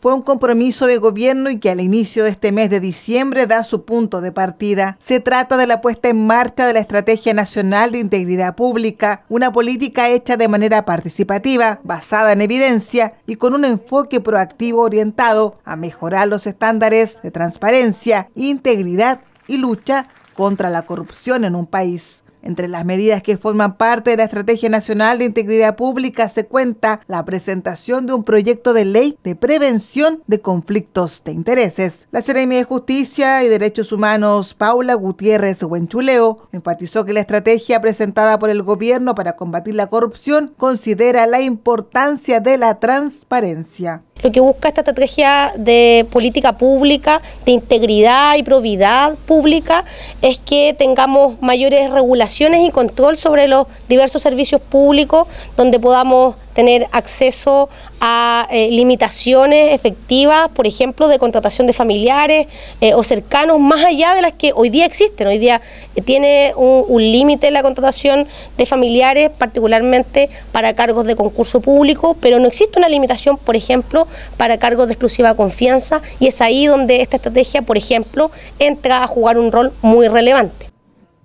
fue un compromiso de gobierno y que al inicio de este mes de diciembre da su punto de partida. Se trata de la puesta en marcha de la Estrategia Nacional de Integridad Pública, una política hecha de manera participativa, basada en evidencia y con un enfoque proactivo orientado a mejorar los estándares de transparencia, integridad y lucha contra la corrupción en un país. Entre las medidas que forman parte de la Estrategia Nacional de Integridad Pública se cuenta la presentación de un proyecto de ley de prevención de conflictos de intereses. La Seremia de Justicia y Derechos Humanos Paula Gutiérrez Huenchuleo enfatizó que la estrategia presentada por el gobierno para combatir la corrupción considera la importancia de la transparencia lo que busca esta estrategia de política pública, de integridad y probidad pública, es que tengamos mayores regulaciones y control sobre los diversos servicios públicos, donde podamos tener acceso a eh, limitaciones efectivas, por ejemplo, de contratación de familiares eh, o cercanos, más allá de las que hoy día existen. Hoy día eh, tiene un límite la contratación de familiares, particularmente para cargos de concurso público, pero no existe una limitación, por ejemplo, para cargos de exclusiva confianza y es ahí donde esta estrategia, por ejemplo, entra a jugar un rol muy relevante.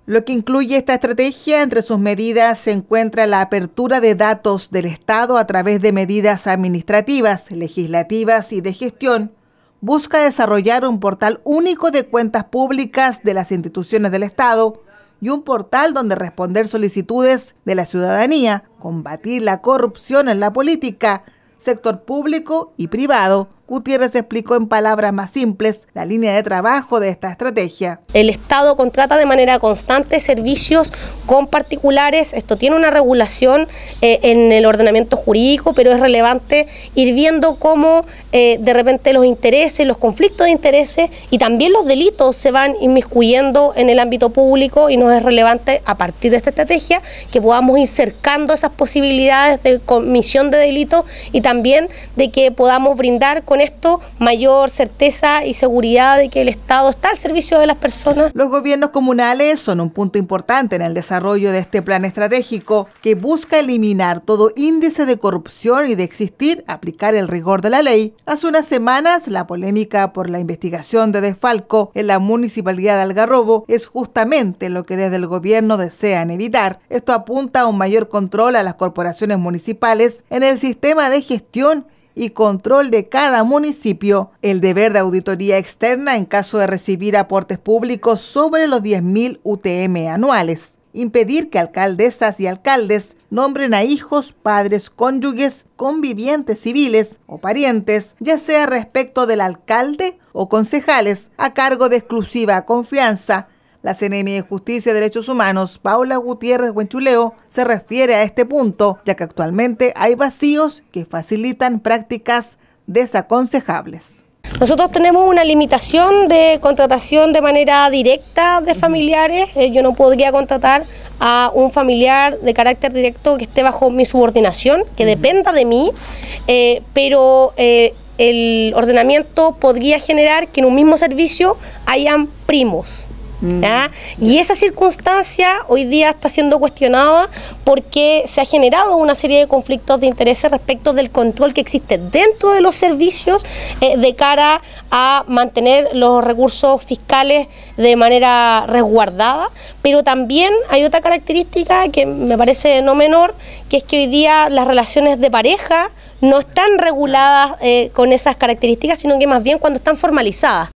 Lo que incluye esta estrategia, entre sus medidas se encuentra la apertura de datos del Estado a través de medidas administrativas, legislativas y de gestión. Busca desarrollar un portal único de cuentas públicas de las instituciones del Estado y un portal donde responder solicitudes de la ciudadanía, combatir la corrupción en la política, sector público y privado, Gutiérrez explicó en palabras más simples la línea de trabajo de esta estrategia. El Estado contrata de manera constante servicios con particulares. Esto tiene una regulación eh, en el ordenamiento jurídico, pero es relevante ir viendo cómo eh, de repente los intereses, los conflictos de intereses y también los delitos se van inmiscuyendo en el ámbito público y nos es relevante a partir de esta estrategia que podamos ir cercando esas posibilidades de comisión de delitos y también de que podamos brindar con con esto mayor certeza y seguridad de que el Estado está al servicio de las personas. Los gobiernos comunales son un punto importante en el desarrollo de este plan estratégico que busca eliminar todo índice de corrupción y de existir aplicar el rigor de la ley. Hace unas semanas la polémica por la investigación de desfalco en la municipalidad de Algarrobo es justamente lo que desde el gobierno desean evitar. Esto apunta a un mayor control a las corporaciones municipales en el sistema de gestión y control de cada municipio, el deber de auditoría externa en caso de recibir aportes públicos sobre los 10.000 UTM anuales, impedir que alcaldesas y alcaldes nombren a hijos, padres, cónyuges, convivientes civiles o parientes, ya sea respecto del alcalde o concejales, a cargo de exclusiva confianza la CNM de Justicia y Derechos Humanos, Paula Gutiérrez Huenchuleo, se refiere a este punto, ya que actualmente hay vacíos que facilitan prácticas desaconsejables. Nosotros tenemos una limitación de contratación de manera directa de familiares. Eh, yo no podría contratar a un familiar de carácter directo que esté bajo mi subordinación, que dependa de mí, eh, pero eh, el ordenamiento podría generar que en un mismo servicio hayan primos. Mm. Y esa circunstancia hoy día está siendo cuestionada porque se ha generado una serie de conflictos de intereses respecto del control que existe dentro de los servicios eh, de cara a mantener los recursos fiscales de manera resguardada, pero también hay otra característica que me parece no menor, que es que hoy día las relaciones de pareja no están reguladas eh, con esas características, sino que más bien cuando están formalizadas.